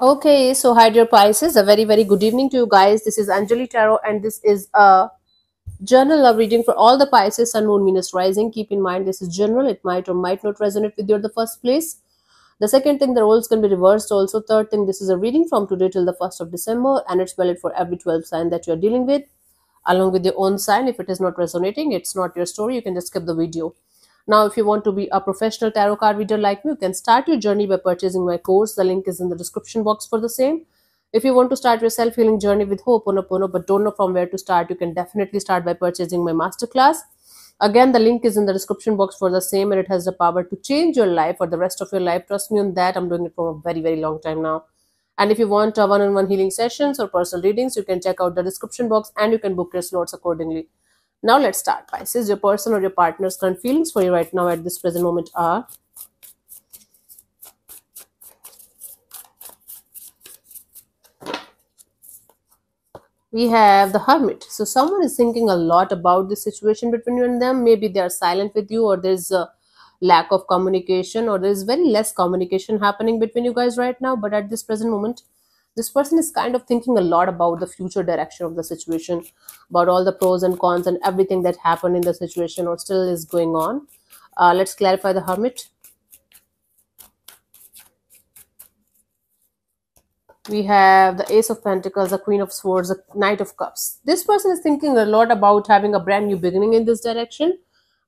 Okay, so hi dear Pisces, a very very good evening to you guys. This is Anjali Tarot and this is a general love reading for all the Pisces, Sun, Moon, Venus, Rising. Keep in mind this is general, it might or might not resonate with you at the first place. The second thing, the roles can be reversed also. Third thing, this is a reading from today till the 1st of December and it's valid for every 12 sign that you are dealing with along with your own sign. If it is not resonating, it's not your story, you can just skip the video. Now, if you want to be a professional tarot card reader like me, you can start your journey by purchasing my course. The link is in the description box for the same. If you want to start your self healing journey with Ho'oponopono but don't know from where to start, you can definitely start by purchasing my masterclass. Again, the link is in the description box for the same, and it has the power to change your life for the rest of your life. Trust me on that. I'm doing it for a very, very long time now. And if you want one on one healing sessions or personal readings, you can check out the description box and you can book your slots accordingly. Now let's start. Pisces, your person or your partner's current feelings for you right now at this present moment are we have the hermit so someone is thinking a lot about the situation between you and them maybe they are silent with you or there's a lack of communication or there's very less communication happening between you guys right now but at this present moment this person is kind of thinking a lot about the future direction of the situation about all the pros and cons and everything that happened in the situation or still is going on uh, let's clarify the hermit we have the ace of pentacles the queen of swords the knight of cups this person is thinking a lot about having a brand new beginning in this direction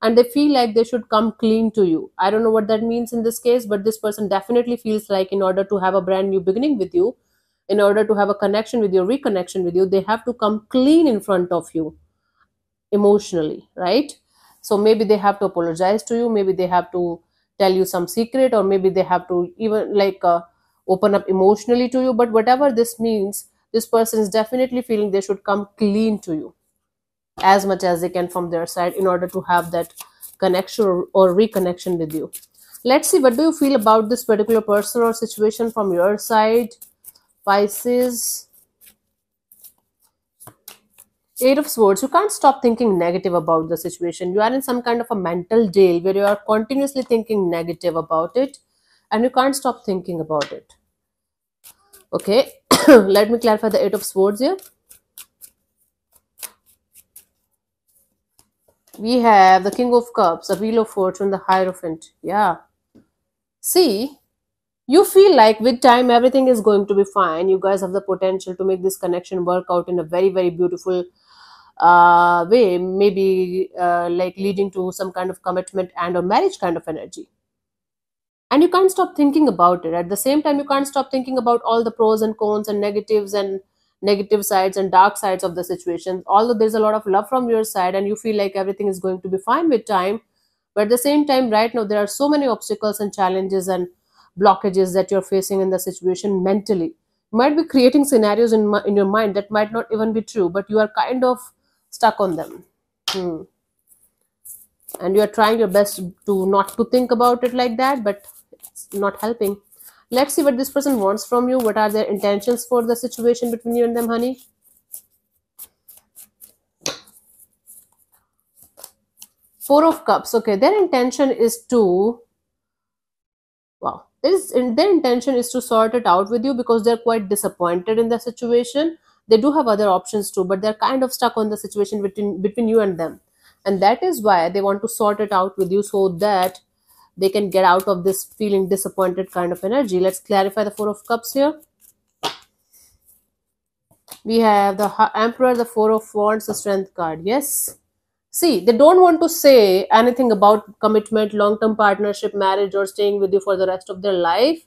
and they feel like they should come clean to you i don't know what that means in this case but this person definitely feels like in order to have a brand new beginning with you in order to have a connection with you, reconnection with you, they have to come clean in front of you emotionally, right? So maybe they have to apologize to you, maybe they have to tell you some secret, or maybe they have to even like uh, open up emotionally to you. But whatever this means, this person is definitely feeling they should come clean to you as much as they can from their side in order to have that connection or, or reconnection with you. Let's see what do you feel about this particular person or situation from your side Pisces, Eight of Swords, you can't stop thinking negative about the situation. You are in some kind of a mental jail where you are continuously thinking negative about it and you can't stop thinking about it. Okay, let me clarify the Eight of Swords here. We have the King of Cups, the Wheel of Fortune, the Hierophant. Yeah. See, you feel like with time everything is going to be fine you guys have the potential to make this connection work out in a very very beautiful uh, way maybe uh, like leading to some kind of commitment and or marriage kind of energy and you can't stop thinking about it at the same time you can't stop thinking about all the pros and cons and negatives and negative sides and dark sides of the situation although there's a lot of love from your side and you feel like everything is going to be fine with time but at the same time right now there are so many obstacles and challenges and blockages that you're facing in the situation mentally you might be creating scenarios in, in your mind that might not even be true but you are kind of stuck on them hmm. and you are trying your best to not to think about it like that but it's not helping let's see what this person wants from you what are their intentions for the situation between you and them honey four of cups okay their intention is to is their intention is to sort it out with you because they're quite disappointed in the situation they do have other options too but they're kind of stuck on the situation between between you and them and that is why they want to sort it out with you so that they can get out of this feeling disappointed kind of energy let's clarify the four of cups here we have the emperor the four of wands the strength card yes See, they don't want to say anything about commitment, long term partnership, marriage, or staying with you for the rest of their life.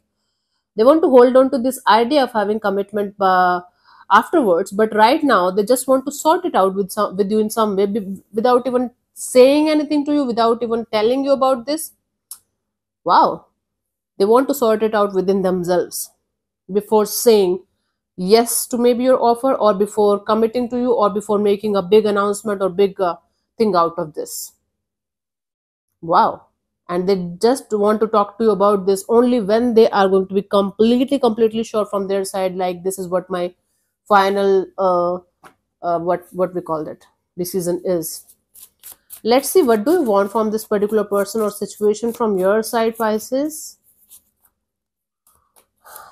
They want to hold on to this idea of having commitment uh, afterwards, but right now they just want to sort it out with some with you in some way without even saying anything to you, without even telling you about this. Wow, they want to sort it out within themselves before saying yes to maybe your offer or before committing to you or before making a big announcement or big uh, thing out of this. Wow. And they just want to talk to you about this only when they are going to be completely, completely sure from their side, like this is what my final, uh, uh, what, what we call that decision is. Let's see what do you want from this particular person or situation from your side, Pisces.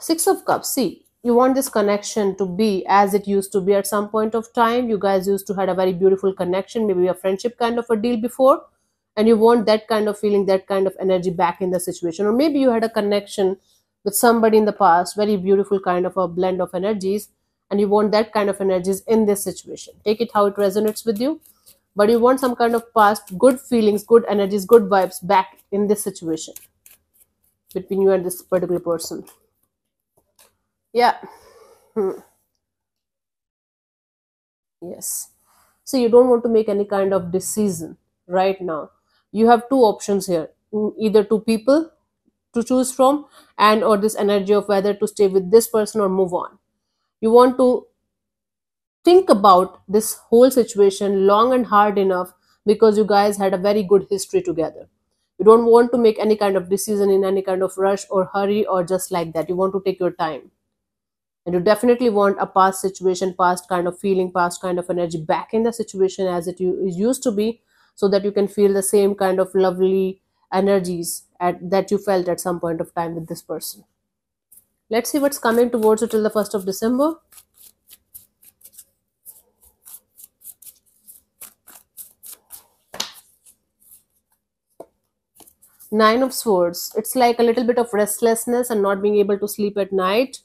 Six of Cups. See, you want this connection to be as it used to be at some point of time you guys used to had a very beautiful connection maybe a friendship kind of a deal before and you want that kind of feeling that kind of energy back in the situation or maybe you had a connection with somebody in the past very beautiful kind of a blend of energies and you want that kind of energies in this situation take it how it resonates with you but you want some kind of past good feelings good energies good vibes back in this situation between you and this particular person yeah hmm. yes so you don't want to make any kind of decision right now you have two options here mm, either two people to choose from and or this energy of whether to stay with this person or move on you want to think about this whole situation long and hard enough because you guys had a very good history together you don't want to make any kind of decision in any kind of rush or hurry or just like that you want to take your time and you definitely want a past situation past kind of feeling past kind of energy back in the situation as it used to be so that you can feel the same kind of lovely energies at, that you felt at some point of time with this person let's see what's coming towards you till the 1st of december nine of swords it's like a little bit of restlessness and not being able to sleep at night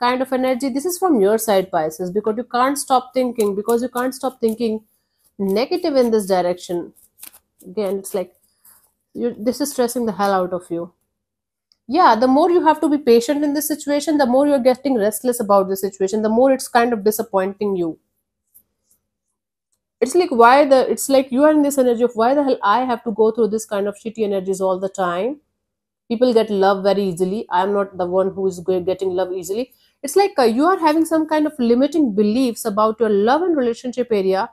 kind of energy this is from your side pisces because you can't stop thinking because you can't stop thinking negative in this direction again it's like you this is stressing the hell out of you yeah the more you have to be patient in this situation the more you're getting restless about the situation the more it's kind of disappointing you it's like why the it's like you are in this energy of why the hell i have to go through this kind of shitty energies all the time people get love very easily i'm not the one who is getting love easily it's like uh, you are having some kind of limiting beliefs about your love and relationship area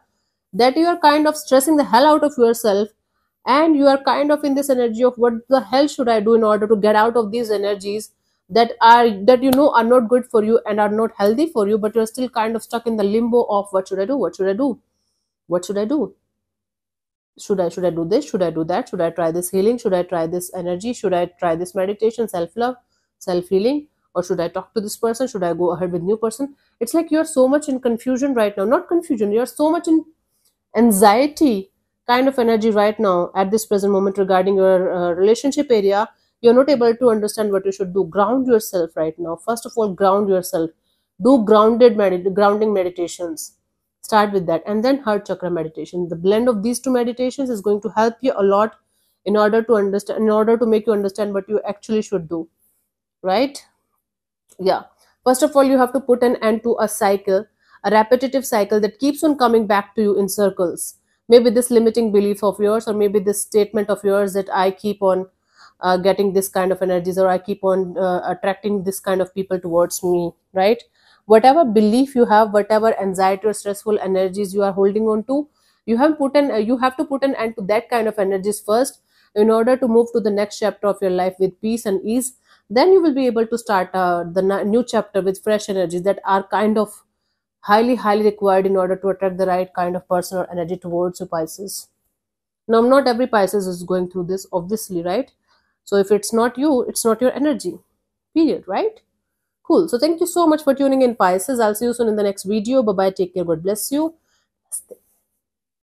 that you are kind of stressing the hell out of yourself and you are kind of in this energy of what the hell should i do in order to get out of these energies that are that you know are not good for you and are not healthy for you but you're still kind of stuck in the limbo of what should i do what should i do what should i do should i should i do this should i do that should i try this healing should i try this energy should i try this meditation self love self healing or should i talk to this person should i go ahead with new person it's like you're so much in confusion right now not confusion you're so much in anxiety kind of energy right now at this present moment regarding your uh, relationship area you're not able to understand what you should do ground yourself right now first of all ground yourself do grounded med- grounding meditations start with that and then heart chakra meditation the blend of these two meditations is going to help you a lot in order to understand in order to make you understand what you actually should do right yeah first of all you have to put an end to a cycle a repetitive cycle that keeps on coming back to you in circles maybe this limiting belief of yours or maybe this statement of yours that i keep on uh, getting this kind of energies or i keep on uh, attracting this kind of people towards me right whatever belief you have whatever anxiety or stressful energies you are holding on to you have put an uh, you have to put an end to that kind of energies first in order to move to the next chapter of your life with peace and ease then you will be able to start uh, the new chapter with fresh energies that are kind of highly highly required in order to attract the right kind of person or energy towards your pisces now not every pisces is going through this obviously right so if it's not you it's not your energy period right cool so thank you so much for tuning in pisces i'll see you soon in the next video bye bye take care god bless you